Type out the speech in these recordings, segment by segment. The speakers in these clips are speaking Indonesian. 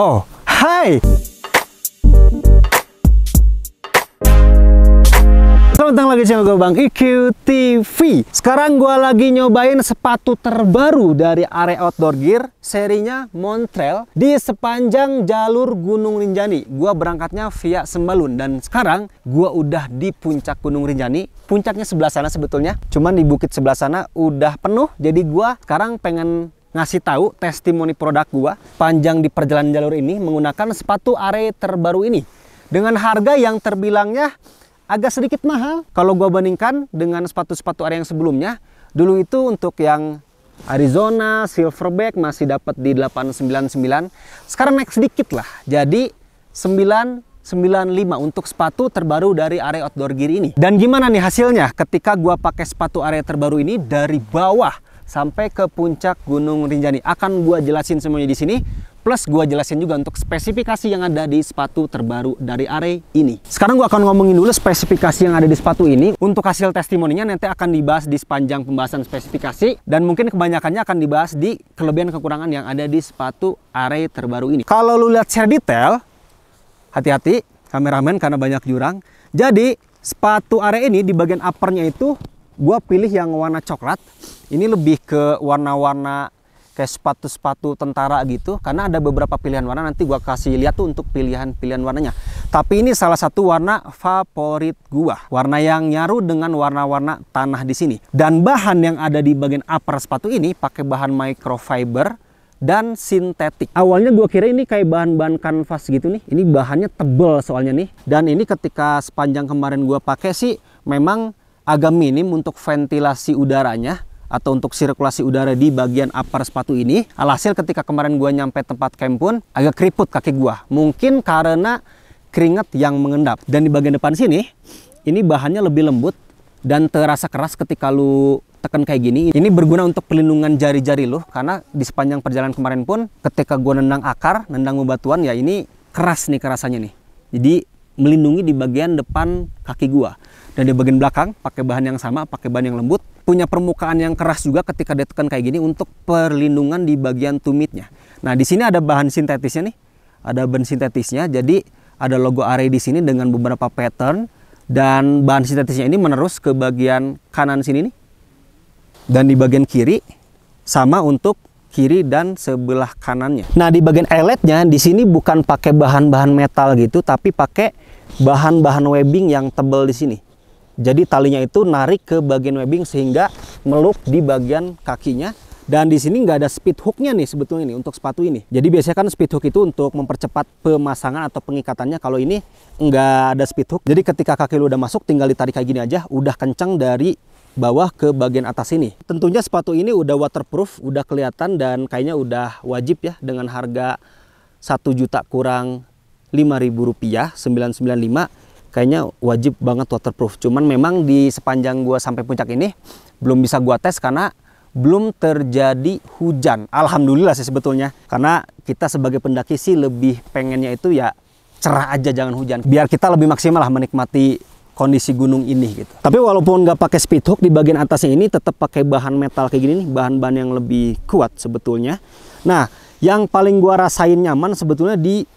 Oh, hai! Selamat datang lagi di channel gue Bang IQ TV Sekarang gue lagi nyobain sepatu terbaru dari Are outdoor gear Serinya Montreal Di sepanjang jalur Gunung Rinjani Gue berangkatnya via Sembalun Dan sekarang gue udah di puncak Gunung Rinjani Puncaknya sebelah sana sebetulnya Cuman di bukit sebelah sana udah penuh Jadi gue sekarang pengen ngasih tahu testimoni produk gua panjang di perjalanan jalur ini menggunakan sepatu are terbaru ini dengan harga yang terbilangnya agak sedikit mahal kalau gua bandingkan dengan sepatu-sepatu are yang sebelumnya dulu itu untuk yang Arizona Silverback masih dapat di 899 sekarang naik sedikit lah jadi 9 95 untuk sepatu terbaru dari area outdoor gear ini. Dan gimana nih hasilnya ketika gua pakai sepatu area terbaru ini dari bawah sampai ke puncak Gunung Rinjani. Akan gua jelasin semuanya di sini. Plus gua jelasin juga untuk spesifikasi yang ada di sepatu terbaru dari Are ini. Sekarang gua akan ngomongin dulu spesifikasi yang ada di sepatu ini. Untuk hasil testimoninya nanti akan dibahas di sepanjang pembahasan spesifikasi dan mungkin kebanyakannya akan dibahas di kelebihan kekurangan yang ada di sepatu Are terbaru ini. Kalau lu lihat share detail, hati-hati kameramen karena banyak jurang. Jadi sepatu Are ini di bagian uppernya itu gue pilih yang warna coklat ini lebih ke warna-warna kayak sepatu-sepatu tentara gitu karena ada beberapa pilihan warna nanti gue kasih lihat tuh untuk pilihan-pilihan warnanya tapi ini salah satu warna favorit gue warna yang nyaru dengan warna-warna tanah di sini dan bahan yang ada di bagian upper sepatu ini pakai bahan microfiber dan sintetik. Awalnya gue kira ini kayak bahan-bahan kanvas gitu nih. Ini bahannya tebel soalnya nih. Dan ini ketika sepanjang kemarin gue pakai sih memang agak minim untuk ventilasi udaranya atau untuk sirkulasi udara di bagian upper sepatu ini. Alhasil ketika kemarin gua nyampe tempat camp pun agak keriput kaki gua. Mungkin karena keringat yang mengendap. Dan di bagian depan sini ini bahannya lebih lembut dan terasa keras ketika lu tekan kayak gini. Ini berguna untuk pelindungan jari-jari lu karena di sepanjang perjalanan kemarin pun ketika gua nendang akar, nendang bebatuan ya ini keras nih kerasannya nih. Jadi melindungi di bagian depan kaki gua dan di bagian belakang pakai bahan yang sama, pakai bahan yang lembut, punya permukaan yang keras juga ketika ditekan kayak gini untuk perlindungan di bagian tumitnya. Nah, di sini ada bahan sintetisnya nih. Ada bahan sintetisnya. Jadi ada logo array di sini dengan beberapa pattern dan bahan sintetisnya ini menerus ke bagian kanan sini nih. Dan di bagian kiri sama untuk kiri dan sebelah kanannya. Nah, di bagian eyeletnya di sini bukan pakai bahan-bahan metal gitu tapi pakai bahan-bahan webbing yang tebal di sini. Jadi talinya itu narik ke bagian webbing sehingga meluk di bagian kakinya dan di sini nggak ada speed hooknya nih sebetulnya ini untuk sepatu ini. Jadi biasanya kan speed hook itu untuk mempercepat pemasangan atau pengikatannya. Kalau ini nggak ada speed hook. Jadi ketika kaki lu udah masuk tinggal ditarik kayak gini aja. Udah kencang dari bawah ke bagian atas ini. Tentunya sepatu ini udah waterproof, udah kelihatan dan kayaknya udah wajib ya dengan harga 1 juta kurang lima ribu rupiah sembilan 5000 lima kayaknya wajib banget waterproof cuman memang di sepanjang gua sampai puncak ini belum bisa gua tes karena belum terjadi hujan Alhamdulillah sih sebetulnya karena kita sebagai pendaki sih lebih pengennya itu ya cerah aja jangan hujan biar kita lebih maksimal lah menikmati kondisi gunung ini gitu. Tapi walaupun nggak pakai speed hook di bagian atasnya ini tetap pakai bahan metal kayak gini nih, bahan-bahan yang lebih kuat sebetulnya. Nah, yang paling gua rasain nyaman sebetulnya di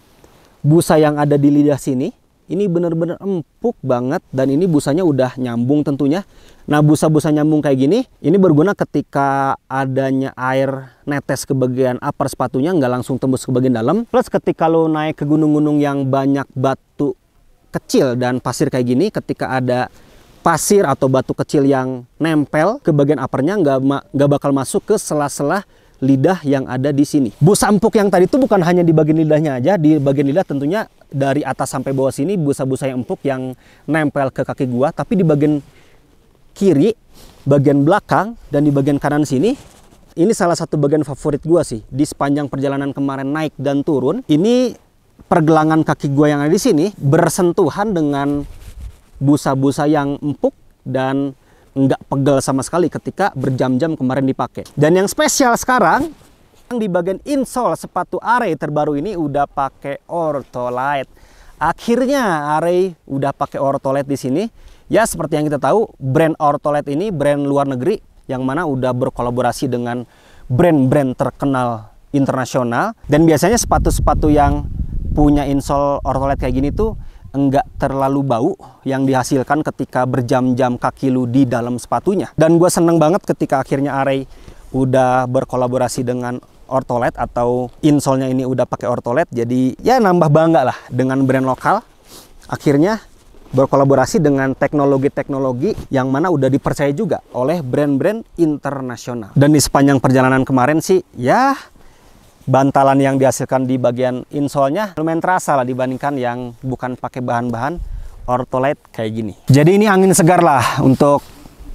busa yang ada di lidah sini ini benar-benar empuk banget dan ini busanya udah nyambung tentunya. Nah busa-busa nyambung kayak gini ini berguna ketika adanya air netes ke bagian upper sepatunya nggak langsung tembus ke bagian dalam. Plus ketika lo naik ke gunung-gunung yang banyak batu kecil dan pasir kayak gini ketika ada pasir atau batu kecil yang nempel ke bagian uppernya nggak nggak bakal masuk ke sela-sela lidah yang ada di sini. Busa empuk yang tadi itu bukan hanya di bagian lidahnya aja, di bagian lidah tentunya dari atas sampai bawah sini busa-busa yang empuk yang nempel ke kaki gua, tapi di bagian kiri, bagian belakang dan di bagian kanan sini ini salah satu bagian favorit gua sih di sepanjang perjalanan kemarin naik dan turun. Ini pergelangan kaki gua yang ada di sini bersentuhan dengan busa-busa yang empuk dan nggak pegel sama sekali ketika berjam-jam kemarin dipakai. Dan yang spesial sekarang yang di bagian insole sepatu Are terbaru ini udah pakai Ortolite. Akhirnya Are udah pakai Ortolite di sini. Ya seperti yang kita tahu brand Ortolite ini brand luar negeri yang mana udah berkolaborasi dengan brand-brand terkenal internasional dan biasanya sepatu-sepatu yang punya insole Ortolite kayak gini tuh enggak terlalu bau yang dihasilkan ketika berjam-jam kaki lu di dalam sepatunya. Dan gue seneng banget ketika akhirnya Arey udah berkolaborasi dengan Ortolet atau insolnya ini udah pakai Ortolet. Jadi ya nambah bangga lah dengan brand lokal. Akhirnya berkolaborasi dengan teknologi-teknologi yang mana udah dipercaya juga oleh brand-brand internasional. Dan di sepanjang perjalanan kemarin sih ya bantalan yang dihasilkan di bagian insolnya lumayan terasa lah dibandingkan yang bukan pakai bahan-bahan ortolite kayak gini. Jadi ini angin segar lah untuk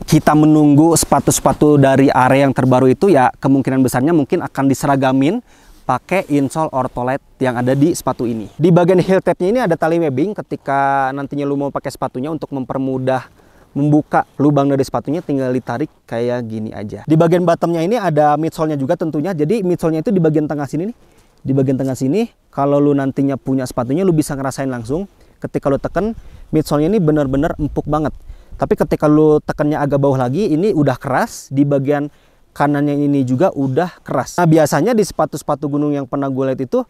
kita menunggu sepatu-sepatu dari area yang terbaru itu ya kemungkinan besarnya mungkin akan diseragamin pakai insole ortolite yang ada di sepatu ini. Di bagian heel tape-nya ini ada tali webbing ketika nantinya lu mau pakai sepatunya untuk mempermudah membuka lubang dari sepatunya tinggal ditarik kayak gini aja. Di bagian bottomnya ini ada midsole-nya juga tentunya. Jadi midsole-nya itu di bagian tengah sini nih. Di bagian tengah sini, kalau lu nantinya punya sepatunya, lu bisa ngerasain langsung. Ketika lu tekan, midsole-nya ini bener-bener empuk banget. Tapi ketika lu tekannya agak bawah lagi, ini udah keras. Di bagian kanannya ini juga udah keras. Nah biasanya di sepatu-sepatu gunung yang pernah gue lihat itu,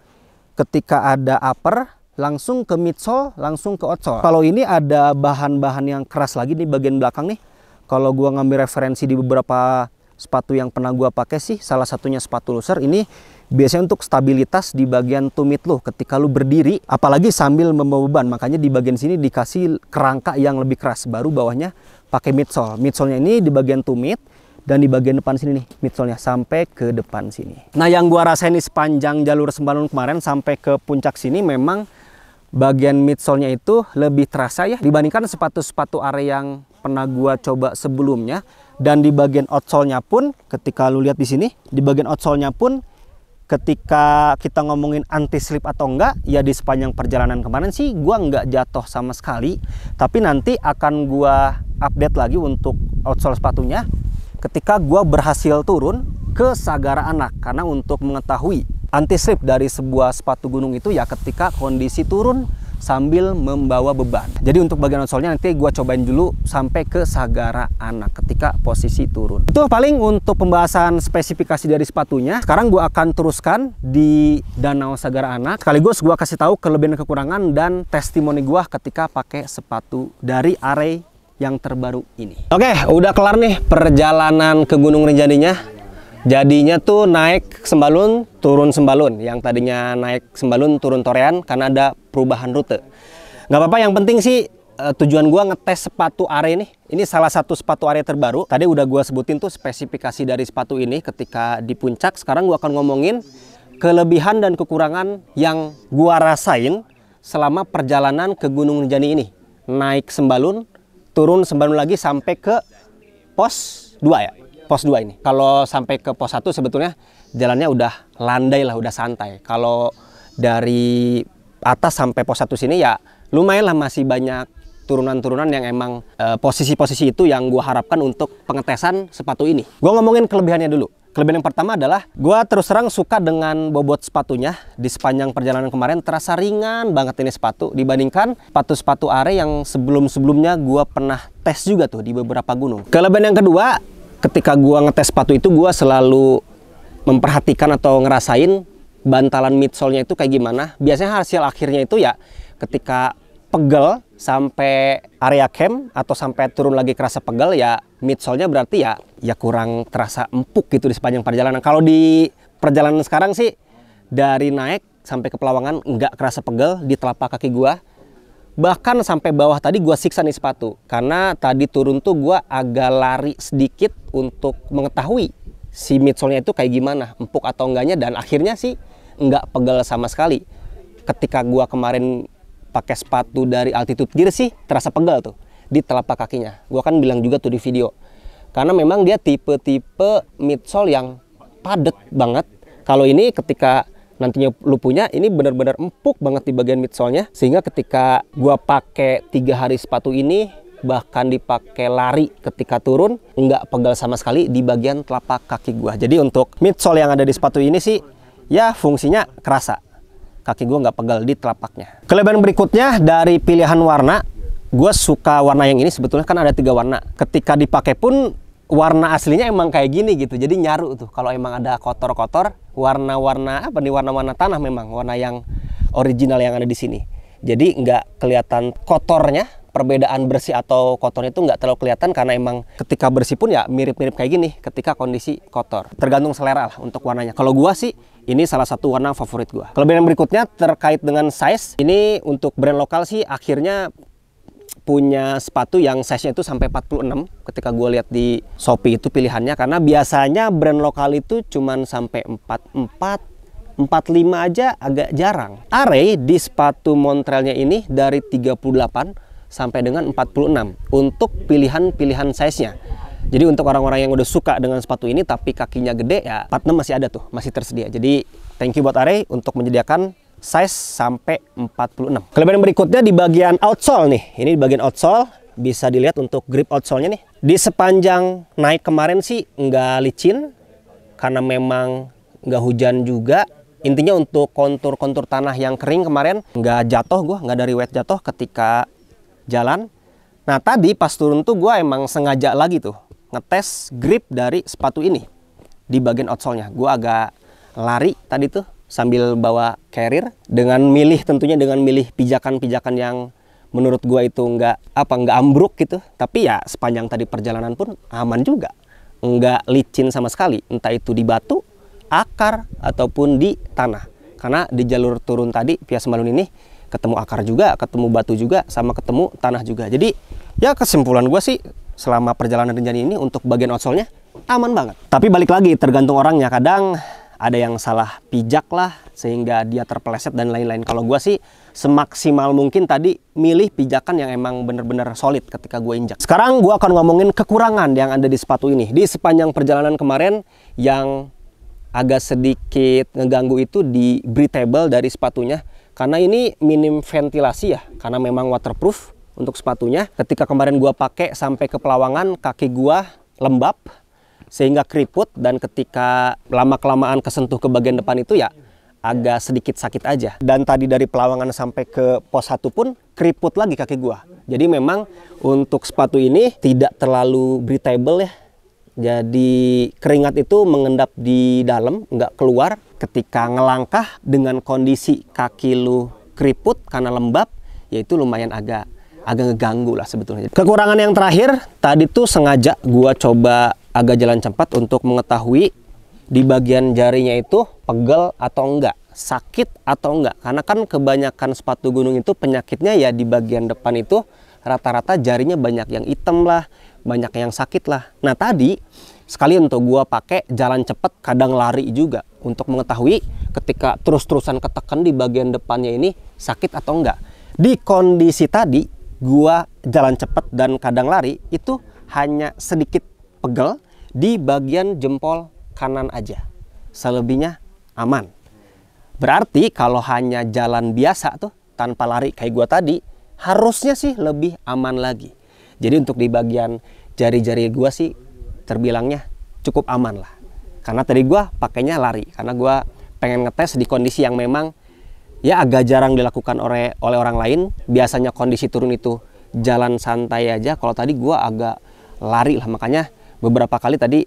ketika ada upper, langsung ke midsole, langsung ke outsole. Kalau ini ada bahan-bahan yang keras lagi di bagian belakang nih. Kalau gua ngambil referensi di beberapa sepatu yang pernah gua pakai sih, salah satunya sepatu loser ini biasanya untuk stabilitas di bagian tumit lo ketika lu berdiri apalagi sambil membawa beban makanya di bagian sini dikasih kerangka yang lebih keras baru bawahnya pakai midsole midsole-nya ini di bagian tumit dan di bagian depan sini nih midsole-nya sampai ke depan sini nah yang gua rasain nih sepanjang jalur sembalun kemarin sampai ke puncak sini memang bagian midsole-nya itu lebih terasa ya dibandingkan sepatu-sepatu area yang pernah gua coba sebelumnya dan di bagian outsole-nya pun ketika lu lihat di sini di bagian outsole-nya pun ketika kita ngomongin anti slip atau enggak ya di sepanjang perjalanan kemarin sih gua enggak jatuh sama sekali tapi nanti akan gua update lagi untuk outsole sepatunya ketika gua berhasil turun ke Sagara Anak karena untuk mengetahui anti slip dari sebuah sepatu gunung itu ya ketika kondisi turun sambil membawa beban. Jadi untuk bagian outsolnya nanti gue cobain dulu sampai ke sagara anak ketika posisi turun. Itu paling untuk pembahasan spesifikasi dari sepatunya. Sekarang gue akan teruskan di danau sagara anak. Sekaligus gue kasih tahu kelebihan dan kekurangan dan testimoni gue ketika pakai sepatu dari Are yang terbaru ini. Oke, udah kelar nih perjalanan ke Gunung Rinjaninya. Jadinya tuh naik sembalun, turun sembalun. Yang tadinya naik sembalun, turun torean karena ada perubahan rute. Nggak apa-apa, yang penting sih eh, tujuan gua ngetes sepatu are ini. Ini salah satu sepatu area terbaru. Tadi udah gua sebutin tuh spesifikasi dari sepatu ini ketika di puncak. Sekarang gua akan ngomongin kelebihan dan kekurangan yang gua rasain selama perjalanan ke Gunung Rinjani ini. Naik sembalun, turun sembalun lagi sampai ke pos 2 ya pos 2 ini. Kalau sampai ke pos 1 sebetulnya jalannya udah landai lah, udah santai. Kalau dari atas sampai pos 1 sini ya lumayan lah masih banyak turunan-turunan yang emang eh, posisi-posisi e, itu yang gue harapkan untuk pengetesan sepatu ini. Gue ngomongin kelebihannya dulu. Kelebihan yang pertama adalah gue terus terang suka dengan bobot sepatunya di sepanjang perjalanan kemarin terasa ringan banget ini sepatu dibandingkan sepatu-sepatu are yang sebelum-sebelumnya gue pernah tes juga tuh di beberapa gunung. Kelebihan yang kedua ketika gua ngetes sepatu itu gua selalu memperhatikan atau ngerasain bantalan midsole-nya itu kayak gimana. Biasanya hasil akhirnya itu ya ketika pegel sampai area kem atau sampai turun lagi kerasa pegel ya midsole-nya berarti ya ya kurang terasa empuk gitu di sepanjang perjalanan. Kalau di perjalanan sekarang sih dari naik sampai ke pelawangan nggak kerasa pegel di telapak kaki gua bahkan sampai bawah tadi gue siksa nih sepatu karena tadi turun tuh gue agak lari sedikit untuk mengetahui si midsole itu kayak gimana empuk atau enggaknya dan akhirnya sih nggak pegal sama sekali ketika gue kemarin pakai sepatu dari altitude gear sih terasa pegal tuh di telapak kakinya gue kan bilang juga tuh di video karena memang dia tipe-tipe midsole yang padat banget kalau ini ketika nantinya lu punya ini benar-benar empuk banget di bagian midsole-nya sehingga ketika gua pakai tiga hari sepatu ini bahkan dipakai lari ketika turun nggak pegal sama sekali di bagian telapak kaki gua jadi untuk midsole yang ada di sepatu ini sih ya fungsinya kerasa kaki gua nggak pegal di telapaknya kelebihan berikutnya dari pilihan warna gue suka warna yang ini sebetulnya kan ada tiga warna ketika dipakai pun warna aslinya emang kayak gini gitu jadi nyaru tuh kalau emang ada kotor-kotor warna-warna apa nih warna-warna tanah memang warna yang original yang ada di sini jadi nggak kelihatan kotornya perbedaan bersih atau kotornya itu nggak terlalu kelihatan karena emang ketika bersih pun ya mirip-mirip kayak gini ketika kondisi kotor tergantung selera lah untuk warnanya kalau gua sih ini salah satu warna favorit gua kelebihan berikutnya terkait dengan size ini untuk brand lokal sih akhirnya punya sepatu yang size-nya itu sampai 46 ketika gue lihat di Shopee itu pilihannya karena biasanya brand lokal itu cuman sampai 44 45 aja agak jarang. Array di sepatu Montrelnya ini dari 38 sampai dengan 46 untuk pilihan-pilihan size-nya. Jadi untuk orang-orang yang udah suka dengan sepatu ini tapi kakinya gede ya 46 masih ada tuh, masih tersedia. Jadi thank you buat Array untuk menyediakan size sampai 46. Kelebihan berikutnya di bagian outsole nih. Ini di bagian outsole bisa dilihat untuk grip outsole-nya nih. Di sepanjang naik kemarin sih nggak licin karena memang nggak hujan juga. Intinya untuk kontur-kontur tanah yang kering kemarin nggak jatuh gue, nggak dari wet jatuh ketika jalan. Nah tadi pas turun tuh gue emang sengaja lagi tuh ngetes grip dari sepatu ini di bagian outsole-nya. Gue agak lari tadi tuh sambil bawa carrier dengan milih tentunya dengan milih pijakan-pijakan yang menurut gua itu nggak apa nggak ambruk gitu tapi ya sepanjang tadi perjalanan pun aman juga nggak licin sama sekali entah itu di batu akar ataupun di tanah karena di jalur turun tadi Via Semalun ini ketemu akar juga ketemu batu juga sama ketemu tanah juga jadi ya kesimpulan gua sih selama perjalanan Rinjani ini untuk bagian outsole-nya aman banget tapi balik lagi tergantung orangnya kadang ada yang salah pijak lah sehingga dia terpeleset dan lain-lain. Kalau gue sih semaksimal mungkin tadi milih pijakan yang emang bener-bener solid ketika gue injak. Sekarang gue akan ngomongin kekurangan yang ada di sepatu ini. Di sepanjang perjalanan kemarin yang agak sedikit ngeganggu itu di breathable dari sepatunya. Karena ini minim ventilasi ya, karena memang waterproof untuk sepatunya. Ketika kemarin gue pakai sampai ke pelawangan, kaki gue lembab sehingga keriput dan ketika lama-kelamaan kesentuh ke bagian depan itu ya agak sedikit sakit aja. Dan tadi dari pelawangan sampai ke pos satu pun keriput lagi kaki gua. Jadi memang untuk sepatu ini tidak terlalu breathable ya. Jadi keringat itu mengendap di dalam, nggak keluar. Ketika ngelangkah dengan kondisi kaki lu keriput karena lembab, yaitu lumayan agak agak ngeganggu lah sebetulnya. Kekurangan yang terakhir, tadi tuh sengaja gua coba agak jalan cepat untuk mengetahui di bagian jarinya itu pegel atau enggak, sakit atau enggak. Karena kan kebanyakan sepatu gunung itu penyakitnya ya di bagian depan itu rata-rata jarinya banyak yang hitam lah, banyak yang sakit lah. Nah tadi sekali untuk gua pakai jalan cepat, kadang lari juga untuk mengetahui ketika terus-terusan ketekan di bagian depannya ini sakit atau enggak. Di kondisi tadi gua jalan cepat dan kadang lari itu hanya sedikit pegel di bagian jempol kanan aja. Selebihnya aman. Berarti kalau hanya jalan biasa tuh tanpa lari kayak gua tadi, harusnya sih lebih aman lagi. Jadi untuk di bagian jari-jari gua sih terbilangnya cukup aman lah. Karena tadi gua pakainya lari karena gua pengen ngetes di kondisi yang memang ya agak jarang dilakukan oleh oleh orang lain. Biasanya kondisi turun itu jalan santai aja. Kalau tadi gua agak lari lah makanya beberapa kali tadi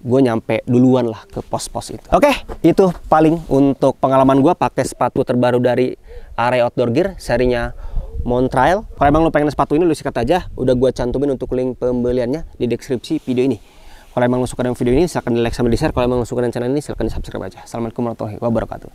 gue nyampe duluan lah ke pos-pos itu. Oke, okay, itu paling untuk pengalaman gue pakai sepatu terbaru dari Area Outdoor Gear serinya Montreal. Kalau emang lo pengen sepatu ini lo sikat aja, udah gue cantumin untuk link pembeliannya di deskripsi video ini. Kalau emang lo suka dengan video ini silahkan di like sama di share. Kalau emang lo suka dengan channel ini silahkan di subscribe aja. Assalamualaikum warahmatullahi wabarakatuh.